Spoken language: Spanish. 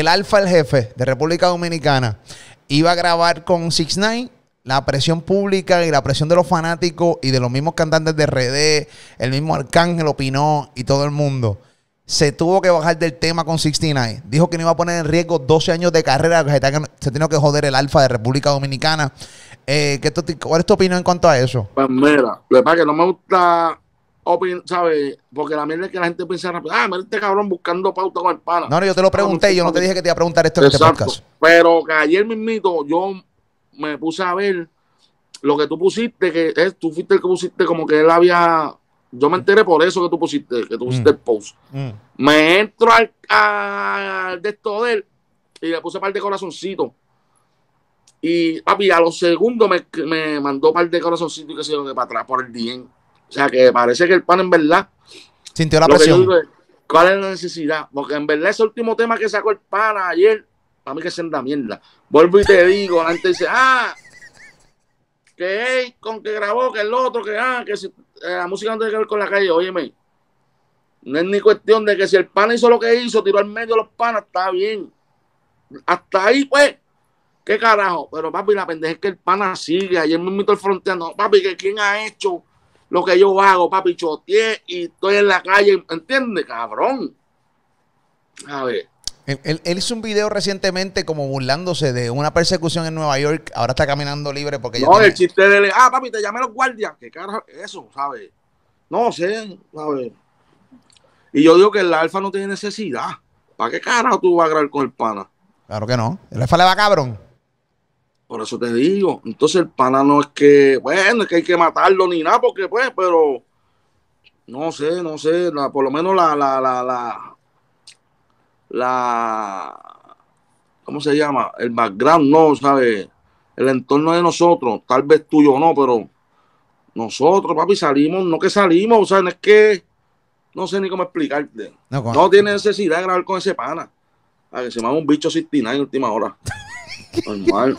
el Alfa, el jefe de República Dominicana, iba a grabar con 69 La presión pública y la presión de los fanáticos y de los mismos cantantes de RD, el mismo Arcángel opinó y todo el mundo. Se tuvo que bajar del tema con 69. Dijo que no iba a poner en riesgo 12 años de carrera, que se tiene que joder el alfa de República Dominicana. Eh, ¿Cuál es tu opinión en cuanto a eso? Pues mira, lo que pasa que no me gusta porque la mierda es que la gente piensa rápido, ah, mira este cabrón buscando pauta con el pana. No, no, yo te lo pregunté, yo no te dije que te iba a preguntar esto en este podcast. Pero que ayer mismito yo me puse a ver lo que tú pusiste, que es, tú fuiste el que pusiste como que él había yo me enteré por eso que tú pusiste, que tú pusiste mm. el post. Mm. Me entro al, al, de esto él y le puse par de corazoncitos. Y a los segundos me, me mandó par de corazoncitos y que se lo de para atrás por el bien o sea, que parece que el Pana en verdad. Sintió la presión. ¿Cuál es la necesidad? Porque en verdad ese último tema que sacó el pana ayer, para mí que la mierda. Vuelvo y te digo, antes... gente dice, ah, que con que grabó, que el otro, que ah, que eh, la música no tiene que ver con la calle, óyeme. No es ni cuestión de que si el pana hizo lo que hizo, tiró al medio los panas, está bien. Hasta ahí, pues. ¿Qué carajo? Pero papi, la pendeja es que el pana sigue. Ayer me invito el fronteando. Papi, que quién ha hecho lo que yo hago, papi, choteé y estoy en la calle, ¿entiendes, cabrón? A ver. Él, hizo un video recientemente como burlándose de una persecución en Nueva York. Ahora está caminando libre porque ya. No, el chiste de. Ah, papi, te llamé los guardias. ¿Qué carajo eso, sabes? No sé, a ver Y yo digo que el alfa no tiene necesidad. ¿Para qué carajo tú vas a grabar con el pana? Claro que no. El alfa le va cabrón. Por eso te digo. Entonces el pana no es que, bueno, es que hay que matarlo ni nada, porque pues, pero no sé, no sé, por lo menos la, la, la, la, la, ¿cómo se llama? El background, no, ¿sabes? El entorno de nosotros, tal vez tuyo no, pero nosotros, papi, salimos, no que salimos, o sea, no es que, no sé ni cómo explicarte. No, tiene necesidad de grabar con ese pana. A que se llama un bicho 69 en última hora. Normal.